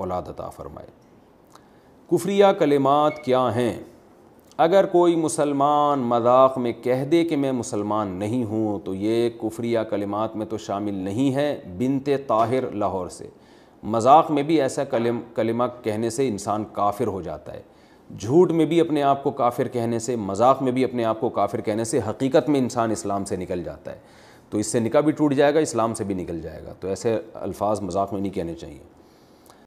औलाद अता फ़रमाए कुफ्रिया कलिमात क्या हैं अगर कोई मुसलमान मजाक में कह दे कि मैं मुसलमान नहीं हूँ तो ये कुफ्रिया कलिमात में तो शामिल नहीं है बिनते ताहिर लाहौर से मजाक में भी ऐसा कलिम कलिमा कहने से इंसान काफिर हो जाता है झूठ में भी अपने आप को काफिर कहने से मजाक में भी अपने आप को काफिर कहने से हकीकत में इंसान इस्लाम से निकल जाता है तो इससे निका भी टूट जाएगा इस्लाम से भी निकल जाएगा तो ऐसे अल्फाज मजाक में नहीं कहने चाहिए